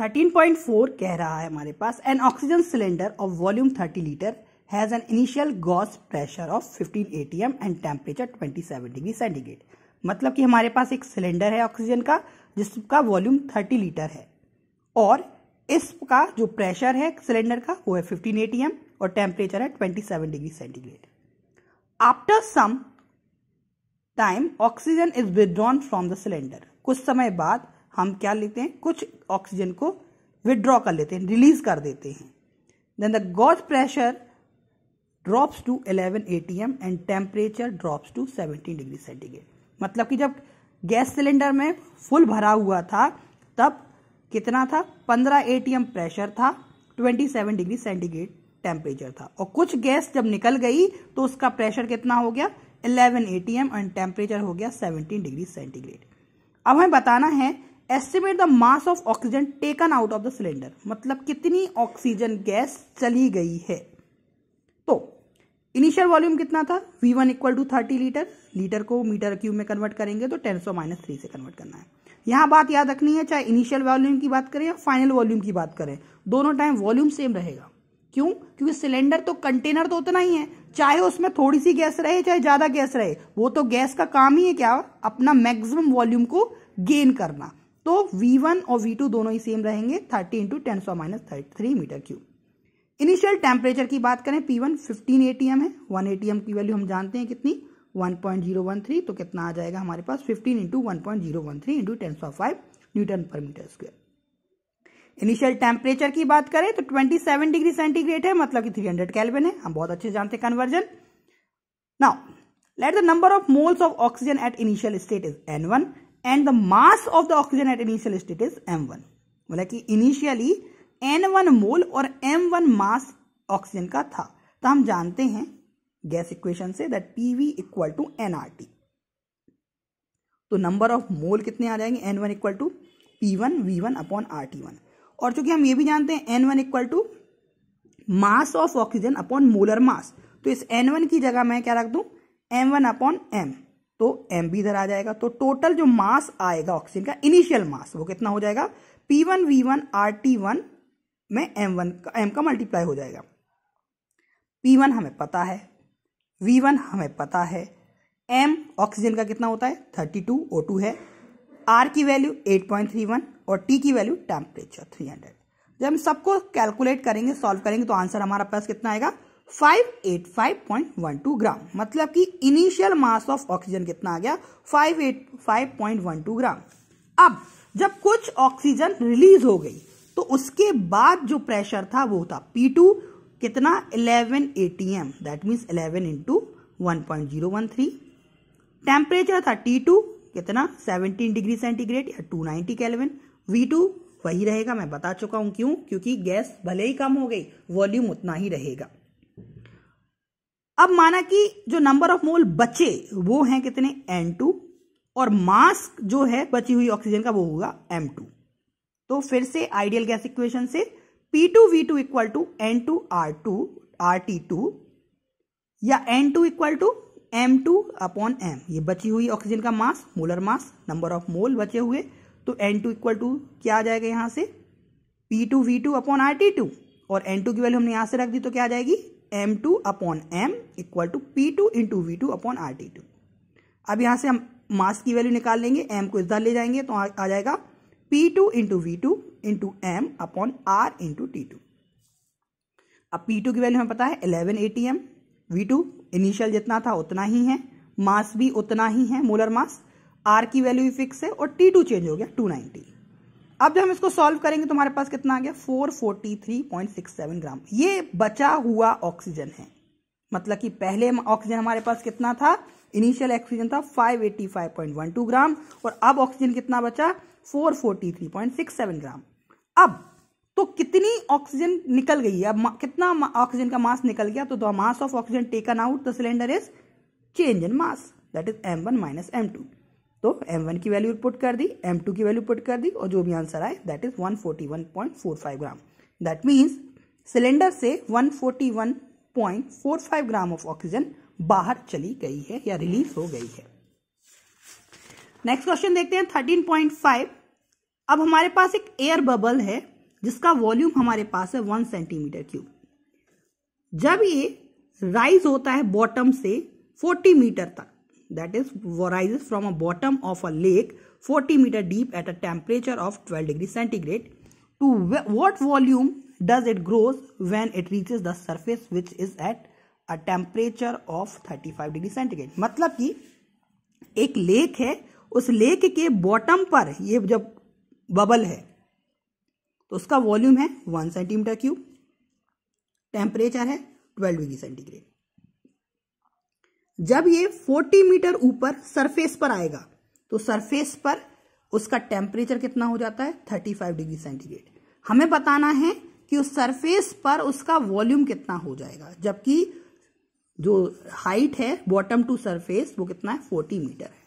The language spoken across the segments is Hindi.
13.4 कह रहा है हमारे पास an oxygen cylinder of volume 30 litre has an initial gas pressure of 15 ATM and temperature 27 degree centigrade मतलब कि हमारे पास एक सिलेंडर है ऑक्सीजन का जिसका वॉल्यूम 30 लीटर है और इसका जो प्रेशर है सिलेंडर का वो है फिफ्टीन एटीएम और टेम्परेचर है twenty degree centigrade after some time oxygen is withdrawn from the cylinder कुछ समय बाद हम क्या लेते हैं कुछ ऑक्सीजन को विदड्रॉ कर लेते हैं रिलीज कर देते हैं then the gauge pressure drops to 11 ATM and temperature drops to 17 degree centigrade मतलब कि जब गैस सिलेंडर में फुल भरा हुआ था तब कितना था 15 एटीएम प्रेशर था 27 डिग्री सेंटीग्रेड टेम्परेचर था और कुछ गैस जब निकल गई तो उसका प्रेशर कितना हो गया 11 एटीएम एंड टेम्परेचर हो गया 17 डिग्री सेंटीग्रेड अब हमें बताना है estimate the mass of oxygen taken out of the cylinder मतलब कितनी ऑक्सीजन गैस चली गई है तो इनिशियल वॉल्यूम कितना था V1 one equal to thirty litre litre को मीटर क्यूब में कन्वर्ट करेंगे तो टेन सौ माइनस थ्री से कन्वर्ट करना है यहां बात याद रखनी है चाहे इनिशियल वॉल्यूम की बात करें या फाइनल वॉल्यूम की बात करें दोनों टाइम वॉल्यूम सेम रहेगा क्यों क्योंकि सिलेंडर तो कंटेनर तो उतना ही है चाहे उसमें थोड़ी सी गैस रहे चाहे ज़्यादा गैस रहे वो तो गैस का काम ही है क्या अपना मैक्सिमम वॉल्यूम को गेन करना तो V1 और V2 दोनों ही सेम रहेंगे 30 इंटू टेन सौ minus thirty metre cube initial temperature की बात करें P1 15 एटीएम है 1 एटीएम की वैल्यू हम जानते हैं कितनी 1.013 तो कितना आ जाएगा हमारे पास 15 into one point zero one three into ten सौ five newton per metre square initial temperature की बात करें तो 27 डिग्री सेंटीग्रेड है मतलब कि 300 हंड्रेड कैलविन है हम बहुत अच्छे जानते हैं conversion now let the number of moles of oxygen at initial state is N one and the mass of the oxygen at initial state is M one बोला कि इनिशियली एन वन मोल और एम वन मास ऑक्सीजन का था तो हम जानते हैं गैस इक्वेशन से that PV equal to N R T तो नंबर ऑफ मोल कितने आ जाएंगे N one equal to P one V one upon R T one और चूंकि हम ये भी जानते हैं N one equal to mass of oxygen upon molar mass तो इस एन वन की जगह मैं क्या रख दू एम वन अपॉन एम तो एम भी इधर आ जाएगा तो टोटल जो मास आएगा ऑक्सीजन का इनिशियल मास वो कितना हो जाएगा P one V one R T one में एम वन का एम का मल्टीप्लाई हो जाएगा पी वन हमें पता है वी वन हमें पता है एम ऑक्सीजन का कितना होता है थर्टी टू ओ टू है आर की value eight point three one और टी की वैल्यू टेम्परेचर थ्री हंड्रेड जब हम सबको कैलकुलेट करेंगे सॉल्व करेंगे तो आंसर हमारा पास कितना आएगा 585.12 ग्राम मतलब कि इनिशियल मास ऑफ ऑक्सीजन कितना आ गया 585.12 ग्राम अब जब कुछ ऑक्सीजन रिलीज हो गई तो उसके बाद जो प्रेशर था वो था P2 कितना 11 ATM that means 11 into one temperature था T2 कितना 17 डिग्री सेंटीग्रेड या 290 नाइनटी केलेवन वी वही रहेगा मैं बता चुका हूं क्यों क्योंकि गैस भले ही कम हो गई वॉल्यूम उतना ही रहेगा अब माना कि जो नंबर ऑफ मोल बचे वो हैं कितने N2 और मास जो है बची हुई ऑक्सीजन का वो होगा M2 तो फिर से आइडियल गैस इक्वेशन से P2V2 equal to N two R two R T two या N two equal to M two upon M ये बची हुई ऑक्सीजन का mass molar mass number of mole बचे हुए तो एन टू इक्वल टू क्या आ जाएगा यहां से P two V two upon R T two और एन टू की वैल्यू हमने यहां से रख दी तो क्या आ जाएगी M two upon M equal to P two into V two upon R T two अब यहां से हम मास की वैल्यू निकाल लेंगे एम को इधर ले जाएंगे तो आ, आ जाएगा P two into V two into M upon R into T two अब पी टू की वैल्यू हमें पता है eleven A T M V two initial जितना था उतना ही है मास भी उतना ही है मोलर मास आर की वैल्यू भी फिक्स है और टी टू चेंज हो गया टू नाइनटी अब जब हम इसको सॉल्व करेंगे तो हमारे पास कितना आ गया 443.67 ग्राम ये बचा हुआ ऑक्सीजन है मतलब कि पहले ऑक्सीजन हमारे पास कितना था इनिशियल ऑक्सीजन था 585.12 ग्राम और अब ऑक्सीजन कितना बचा 443.67 ग्राम अब तो कितनी ऑक्सीजन निकल गई अब कितना ऑक्सीजन का मास निकल गया तो the mass of oxygen taken out the cylinder is change in mass that is M one minus M two तो एम वन की वैल्यू पुट कर दी एम टू की वैल्यू पुट कर दी और जो भी आंसर आए that is one forty one point four five gram that means cylinder से one forty one point four five gram of oxygen बाहर चली गई है या रिलीज हो गई है नेक्स्ट क्वेश्चन देखते हैं थर्टीन पॉइंट फाइव अब हमारे पास एक एयर बबल है जिसका वॉल्यूम हमारे पास है वन सेंटीमीटर क्यूब जब ये राइज होता है बॉटम से फोर्टी मीटर तक that is rises from a bottom of a lake 40 meter deep at a temperature of 12 degree centigrade to what volume does it grows when it reaches the surface which is at a temperature of 35 degree centigrade matlab ki ek lake hai us lake ke bottom par ye jab bubble hai to uska volume hai 1 cm cube temperature hai 12 degree centigrade जब ये 40 मीटर ऊपर सरफेस पर आएगा तो सरफेस पर उसका टेम्परेचर कितना हो जाता है 35 डिग्री सेंटीग्रेड हमें बताना है कि उस सरफेस पर उसका वॉल्यूम कितना हो जाएगा जबकि जो हाइट है बॉटम टू सरफेस वो कितना है 40 मीटर है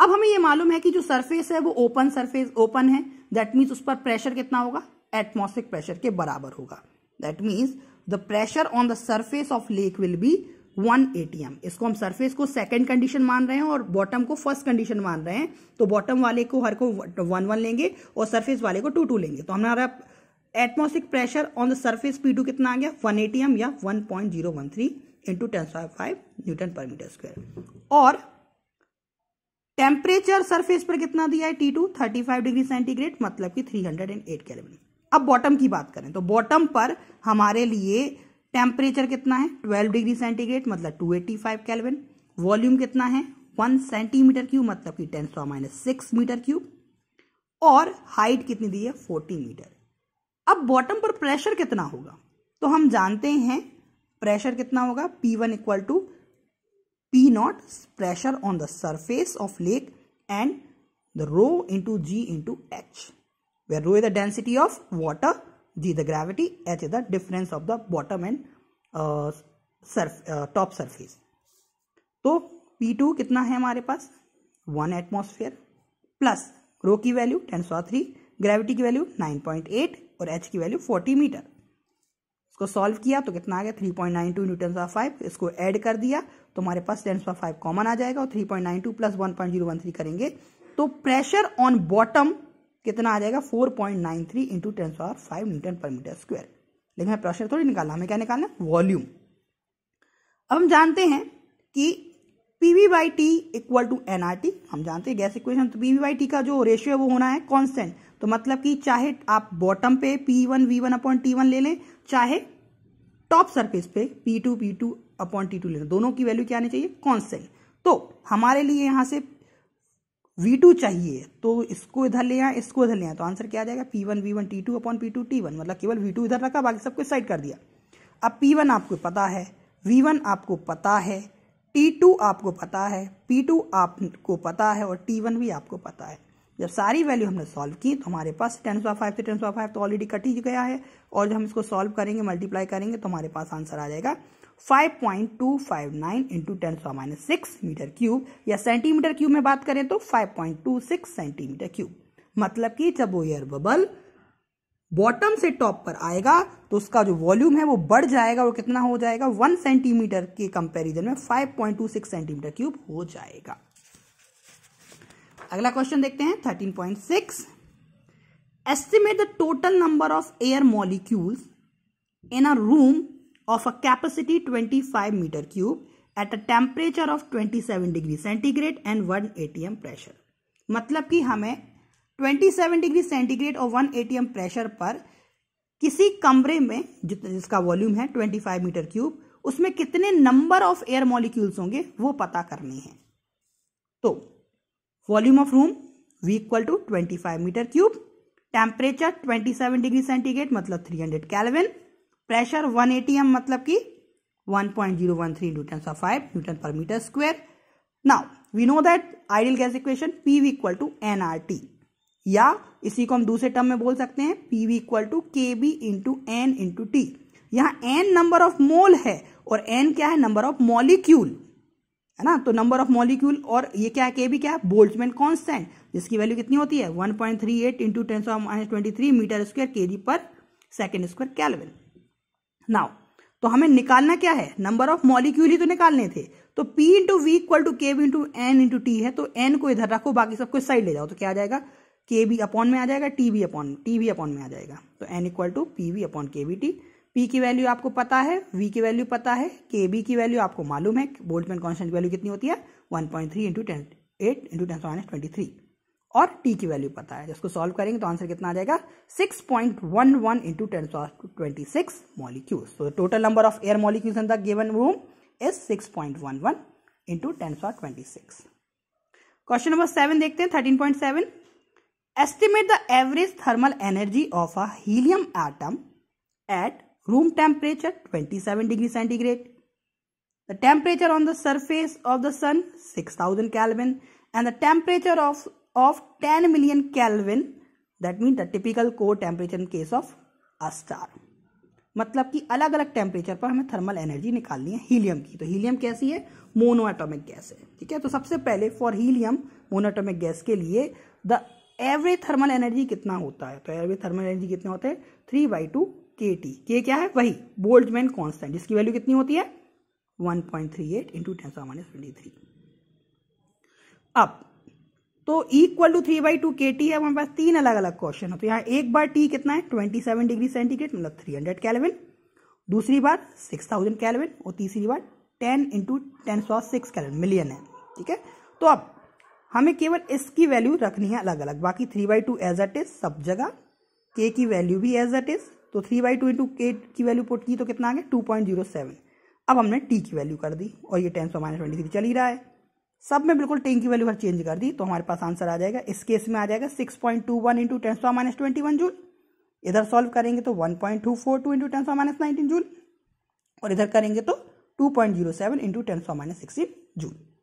अब हमें ये मालूम है कि जो सरफेस है वो ओपन सरफेस ओपन है दैट मीन्स उस पर प्रेशर कितना होगा एटमोस्फेरिक प्रेशर के बराबर होगा that means the pressure on the surface of lake will be one atm इसको हम सरफेस को सेकंड कंडीशन मान रहे हैं और बॉटम को फर्स्ट कंडीशन मान रहे हैं तो बॉटम वाले को हर को वन वन लेंगे और सरफेस वाले को टू टू लेंगे तो हमारा atmospheric pressure on the surface P two कितना आ गया वन एटीएम या one point zero one three into ten five newton per metre square और टेम्परेचर सरफेस पर कितना दिया है T two thirty five degree centigrade मतलब कि three hundred and eight calorie अब बॉटम की बात करें तो बॉटम पर हमारे लिए टेम्परेचर कितना है 12 डिग्री सेंटीग्रेड मतलब 285 एटी कैलविन वॉल्यूम कितना है 1 सेंटीमीटर क्यूब मतलब कि 10 सौ माइनस सिक्स मीटर क्यूब और हाइट कितनी दी है 40 मीटर अब बॉटम पर प्रेशर कितना होगा तो हम जानते हैं प्रेशर कितना होगा P1 one equal to P naught pressure on the surface of lake and the rho into G into H where rho is the density of water g the gravity h is the difference of the bottom and surf top surface तो P2 कितना है हमारे पास वन एटमोसफियर प्लस रो की वैल्यू टेन सौ थ्री ग्रेविटी की वैल्यू नाइन पॉइंट एट और एच की वैल्यू फोर्टी मीटर इसको सॉल्व किया तो कितना आ गया three point nine two newton of five इसको एड कर दिया तो हमारे पास टेन सौ फाइव कॉमन आ जाएगा और three point nine two plus one point zero one three करेंगे तो प्रेशर ऑन बॉटम कितना आ जाएगा four point nine three into ten power five newton per metre square लेकिन हमें प्रेशर थोड़ी निकालना हमें क्या निकालना है वॉल्यूम अब हम जानते हैं कि P V by T equal to N R T हम जानते हैं गैस इक्वेशन तो पी वी बाई टी का जो रेशियो है वो होना है कॉन्स्टेंट तो मतलब कि चाहे आप बॉटम पे P one V one upon T one ले लें चाहे टॉप सरफेस पे P two P two upon T two ले लें दोनों की वैल्यू क्या आनी चाहिए कॉन्स्टेंट तो हमारे लिए यहां से V2 टू चाहिए तो इसको इधर ले आए इसको इधर ले आए तो आंसर क्या आ जाएगा P one V one T two upon P two T one मतलब केवल वी टू इधर रखा बाकी सबको साइड कर दिया अब पी वन आपको पता है वी वन आपको पता है टी टू आपको पता है पी टू आपको पता है और टी वन भी आपको पता है जब सारी वैल्यू हमने सॉल्व की तो हमारे पास टेन सौ फाइव से टेन सौ फाइव तो ऑलरेडी कट ही गया है और जब हम इसको सॉल्व करेंगे मल्टीप्लाई करेंगे तो हमारे पास आंसर आ जाएगा 5.259 इंटू टेन सौ माइनस सिक्स मीटर क्यूब या सेंटीमीटर क्यूब में बात करें तो 5.26 सेंटीमीटर क्यूब मतलब कि जब वो एयर बबल बॉटम से टॉप पर आएगा तो उसका जो वॉल्यूम है वो बढ़ जाएगा और कितना हो जाएगा वन सेंटीमीटर के कंपैरिजन में 5.26 सेंटीमीटर क्यूब हो जाएगा अगला क्वेश्चन देखते हैं 13.6 estimate the total number of air molecules in a room of a capacity 25 meter cube at a temperature of 27 degree centigrade and 1 atm pressure मतलब कि हमें 27 डिग्री सेंटीग्रेड और 1 एटीएम प्रेशर पर किसी कमरे में जिसका वॉल्यूम है 25 मीटर क्यूब उसमें कितने नंबर ऑफ एयर मॉलिक्यूल्स होंगे वो पता करने हैं तो volume of room V equal to 25 metre cube temperature 27 degree centigrade मतलब 300 कैलविन प्रेशर 1 एटीएम मतलब कि 1.013 newton of five newton per metre square now we know that ideal gas equation P V equal to N R T या इसी को हम दूसरे टर्म में बोल सकते हैं P V equal to K B into N into T यहां एन नंबर ऑफ मोल है और एन क्या है नंबर ऑफ मॉलिक्यूल है ना तो नंबर ऑफ मॉलिक्यूल और ये क्या है के बी क्या है बोल्टमैन कांस्टेंट जिसकी वैल्यू कितनी होती है 1.38 point three eight into ten सौ minus twenty three metre square K G पर सेकेंड स्क्वायर कैलविन नाउ तो हमें निकालना क्या है नंबर ऑफ मॉलिक्यूल ही तो निकालने थे तो P into V equal to K B into N into T है तो एन को इधर रखो बाकी सबको साइड ले जाओ तो क्या आ जाएगा के बी अपॉन में आ जाएगा T B upon T B upon में आ जाएगा तो N equal to P V upon K B T P की वैल्यू आपको पता है वी की वैल्यू पता है के बी की वैल्यू आपको मालूम है बोल्टमैन कॉन्स्टेंट वैल्यू कितनी होती है one point three into ten eight into ten twenty three और t की वैल्यू पता है जिसको सॉल्व करेंगे तो आंसर कितना आ जाएगा 6.11 point one one into ten molecules तो total number of air molecules in the given room is 6.11 point one one into ten question number seven देखते हैं thirteen point seven estimate the average thermal energy of a helium atom at room temperature 27 degree centigrade the temperature on the surface of the sun 6000 kelvin and the temperature of of 10 million Kelvin that means the typical core temperature in case of a star मतलब कि अलग अलग टेम्परेचर पर हमें थर्मल एनर्जी निकालनी है हीलियम की तो हीलियम कैसी है मोनो एटोमिक गैस है ठीक है तो सबसे पहले for helium mono atomic gas के लिए द एवरेज थर्मल एनर्जी कितना होता है तो एवरेज थर्मल एनर्जी कितना होता है three by two K T K क्या है वही बोल्टमैन कॉन्स्टेंट जिसकी वैल्यू कितनी होती है one point three eight into ten twenty three अब तो equal to three by two K T है हमारे पास तीन अलग अलग क्वेश्चन है तो यहाँ एक बार टी कितना है ट्वेंटी सेवन डिग्री सेंटीग्रेड मतलब थ्री हंड्रेड कैलविन दूसरी बार सिक्स थाउजेंड कैलविन और तीसरी बार टेन इंटू टेन सौ सिक्स कैलविन मिलियन है ठीक है तो अब हमें केवल इसकी वैल्यू रखनी है अलग अलग बाकी three by two as it is सब जगह के की वैल्यू भी एज एट इज तो three by two into K की वैल्यू पुट की तो कितना आ गया टू पॉइंट जीरो सेवन अब हमने टी की वैल्यू कर दी और ये टेन सौ माइनस ट्वेंटी थ्री चल ही रहा है सब में बिल्कुल टेन की वैल्यू अगर चेंज कर दी तो हमारे पास आंसर आ जाएगा इस केस में आ जाएगा six point two one into ten सौ माइनस ट्वेंटी वन जूल इधर सॉल्व करेंगे तो one point two four two into ten सौ माइनस नाइनटीन जूल और इधर करेंगे तो two point zero seven into ten सौ माइनस सिक्सटीन जूल